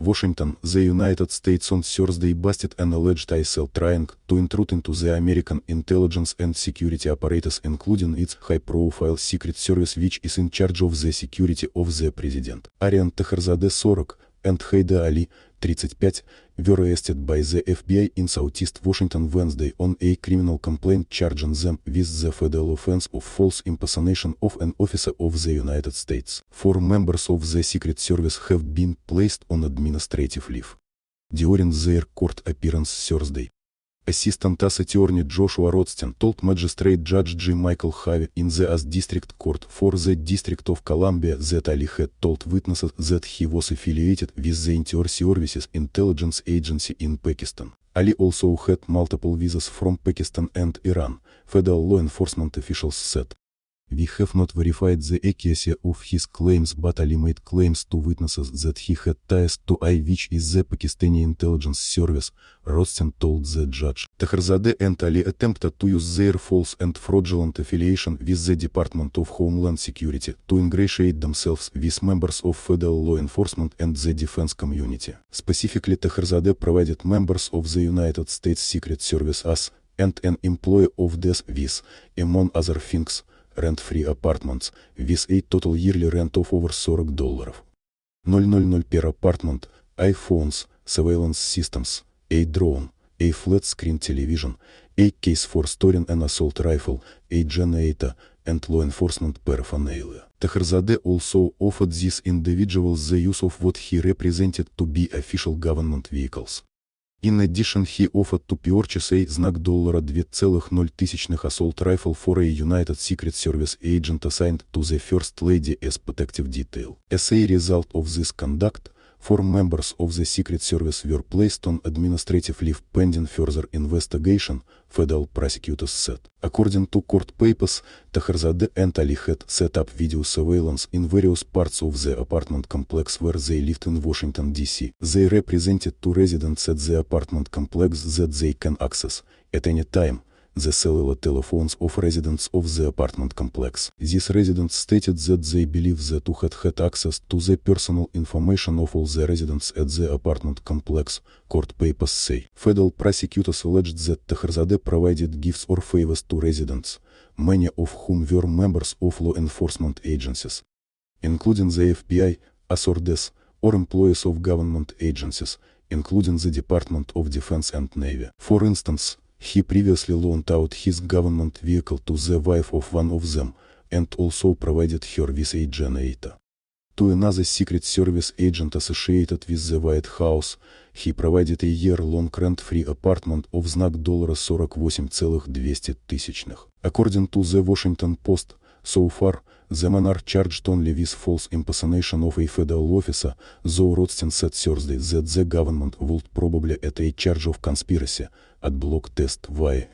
Washington, the United States on Thursday busted an alleged ISIL trying to intrude into the American intelligence and security apparatus including its high-profile Secret Service which is in charge of the security of the president. Ariane Тахарзаде 40, and Хейда Али, 35, were arrested by the FBI in Southeast Washington Wednesday on a criminal complaint charging them with the federal offense of false impersonation of an officer of the United States. Four members of the Secret Service have been placed on administrative leave. During their court appearance Thursday, Assistant U.S. Attorney Joshua Rodstein told Magistrate Judge G. Michael Havi in the As District Court for the District of Columbia that Ali had told witnesses that he was affiliated with the Inter Services Intelligence Agency in Pakistan. Ali also had multiple visas from Pakistan and Iran, federal law enforcement officials said. We have not verified the accuracy of his claims but Ali made claims to witnesses that he had ties to I which is the Pakistani intelligence service, Rostin told the judge. Tehrzadeh and Ali attempted to use their false and fraudulent affiliation with the Department of Homeland Security to ingratiate themselves with members of federal law enforcement and the defense community. Specifically, Tehrzadeh provided members of the United States Secret Service as and an employee of this with, among other things, Rent-Free Apartments, with a total yearly rent of over 40 dollars. 000 per apartment, iPhones, surveillance systems, a drone, a flat-screen television, a case for storing an assault rifle, a generator, and law enforcement paraphernalia. Tehrzadeh also offered these individuals the use of what he represented to be official government vehicles. In addition he offered to purchase a знак доллара 2,0 assault rifle for a United Secret Service agent assigned to the First Lady as protective detail. As a result of this conduct, Four members of the Secret Service were placed on administrative leave pending further investigation, federal prosecutors said. According to court papers, Taharzadeh and Ali had set up video surveillance in various parts of the apartment complex where they lived in Washington, D.C. They represented to residents at the apartment complex that they can access, at any time, cellular telephones of residents of the apartment complex. These residents stated that they believe that who had had access to the personal information of all the residents at the apartment complex, court papers say. Federal prosecutors alleged that Tehrzadeh provided gifts or favors to residents, many of whom were members of law enforcement agencies, including the FBI, Asordes, or employees of government agencies, including the Department of Defense and Navy. For instance, He previously loaned out his government vehicle to the wife of one of them, and also provided her with a generator. To another Secret Service agent associated with the White House, he provided a year-long rent-free apartment of знак доллара 48,200. According to the Washington Post, so far, the monarch charged only with false impersonation of a federal officer, though Rothstein said Thursday that the government would probably at a charge of conspiracy, от блок-тест вай.